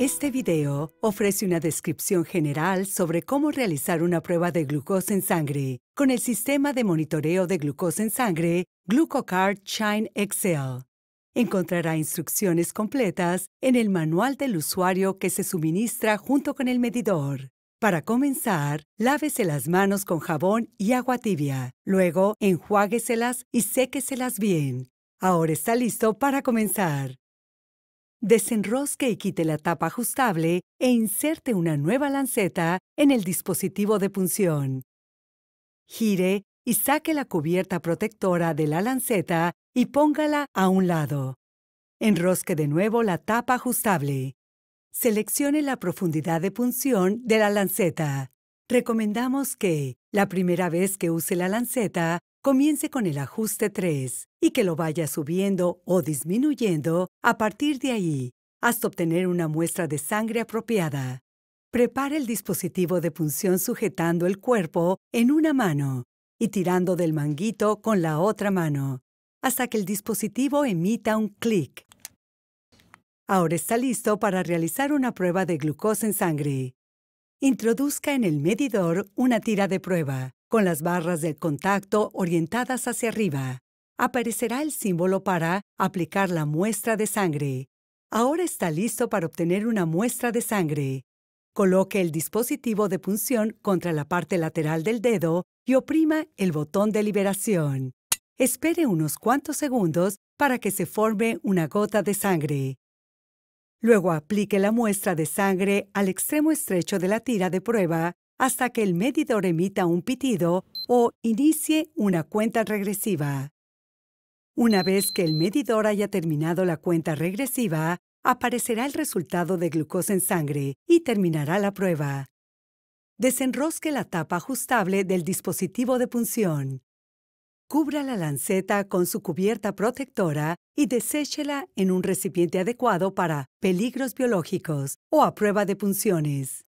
Este video ofrece una descripción general sobre cómo realizar una prueba de glucosa en sangre con el sistema de monitoreo de glucosa en sangre GlucoCard Shine Excel. Encontrará instrucciones completas en el manual del usuario que se suministra junto con el medidor. Para comenzar, lávese las manos con jabón y agua tibia. Luego, enjuágueselas y séqueselas bien. Ahora está listo para comenzar. Desenrosque y quite la tapa ajustable e inserte una nueva lanceta en el dispositivo de punción. Gire y saque la cubierta protectora de la lanceta y póngala a un lado. Enrosque de nuevo la tapa ajustable. Seleccione la profundidad de punción de la lanceta. Recomendamos que, la primera vez que use la lanceta, comience con el ajuste 3 y que lo vaya subiendo o disminuyendo a partir de ahí hasta obtener una muestra de sangre apropiada. Prepare el dispositivo de punción sujetando el cuerpo en una mano y tirando del manguito con la otra mano hasta que el dispositivo emita un clic. Ahora está listo para realizar una prueba de glucosa en sangre. Introduzca en el medidor una tira de prueba con las barras del contacto orientadas hacia arriba, aparecerá el símbolo para aplicar la muestra de sangre. Ahora está listo para obtener una muestra de sangre. Coloque el dispositivo de punción contra la parte lateral del dedo y oprima el botón de liberación. Espere unos cuantos segundos para que se forme una gota de sangre. Luego aplique la muestra de sangre al extremo estrecho de la tira de prueba hasta que el medidor emita un pitido o inicie una cuenta regresiva. Una vez que el medidor haya terminado la cuenta regresiva, aparecerá el resultado de glucosa en sangre y terminará la prueba. Desenrosque la tapa ajustable del dispositivo de punción. Cubra la lanceta con su cubierta protectora y deséchela en un recipiente adecuado para peligros biológicos o a prueba de punciones.